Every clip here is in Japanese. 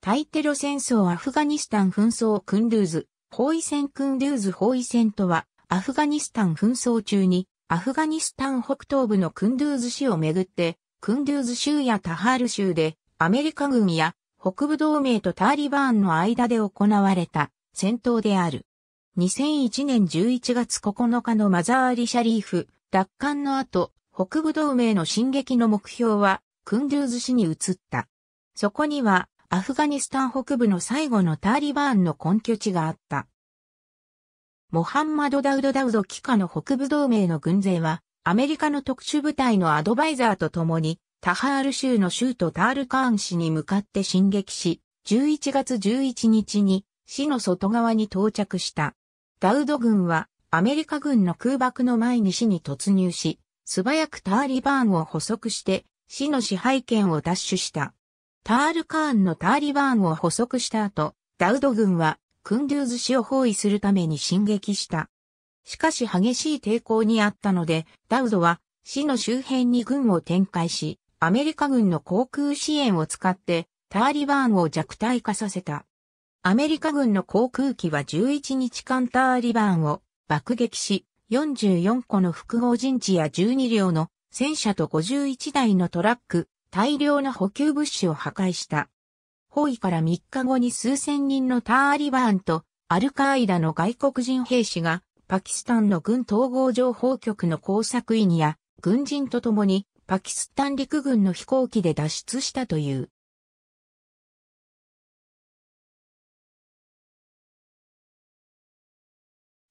対テロ戦争アフガニスタン紛争クンドゥーズ、包囲戦クンドゥーズ包囲戦とは、アフガニスタン紛争中に、アフガニスタン北東部のクンドゥーズ市をめぐって、クンドゥーズ州やタハール州で、アメリカ軍や北部同盟とタリバーンの間で行われた戦闘である。2001年11月9日のマザー・リ・シャリーフ奪還の後、北部同盟の進撃の目標は、クンドゥーズ市に移った。そこには、アフガニスタン北部の最後のターリバーンの根拠地があった。モハンマド・ダウド・ダウド機下の北部同盟の軍勢は、アメリカの特殊部隊のアドバイザーと共に、タハール州の州都タールカーン市に向かって進撃し、11月11日に市の外側に到着した。ダウド軍はアメリカ軍の空爆の前に市に突入し、素早くターリバーンを捕捉して市の支配権を奪取した。タールカーンのターリバーンを捕捉した後、ダウド軍はクンドゥーズ氏を包囲するために進撃した。しかし激しい抵抗にあったので、ダウドは市の周辺に軍を展開し、アメリカ軍の航空支援を使ってターリバーンを弱体化させた。アメリカ軍の航空機は11日間ターリバーンを爆撃し、44個の複合陣地や12両の戦車と51台のトラック、大量の補給物資を破壊した。包囲から3日後に数千人のターリバーンとアルカーイダの外国人兵士がパキスタンの軍統合情報局の工作員や軍人と共にパキスタン陸軍の飛行機で脱出したという。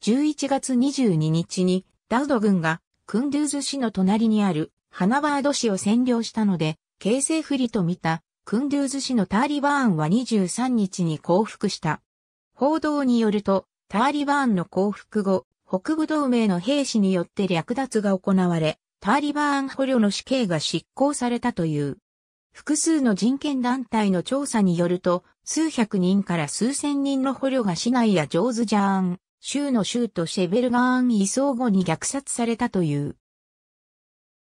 11月22日にダウド軍がクンドゥーズ市の隣にあるハナバード市を占領したので形勢不利と見た、クンドゥーズ氏のターリバーンは23日に降伏した。報道によると、ターリバーンの降伏後、北部同盟の兵士によって略奪が行われ、ターリバーン捕虜の死刑が執行されたという。複数の人権団体の調査によると、数百人から数千人の捕虜が市内やジョーズジャーン、州の州とシェベルガーン移送後に虐殺されたという。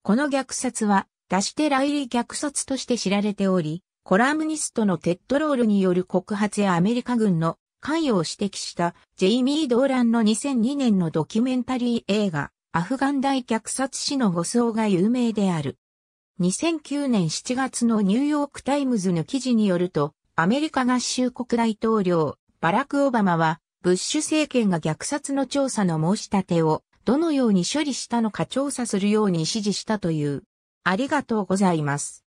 この虐殺は出してリー虐殺として知られており、コラムニストのテッドロールによる告発やアメリカ軍の関与を指摘したジェイミー・ドーランの2002年のドキュメンタリー映画アフガン大虐殺死の護送が有名である。2009年7月のニューヨークタイムズの記事によると、アメリカ合衆国大統領バラク・オバマはブッシュ政権が虐殺の調査の申し立てをどのように処理したのか調査するように指示したという。ありがとうございます。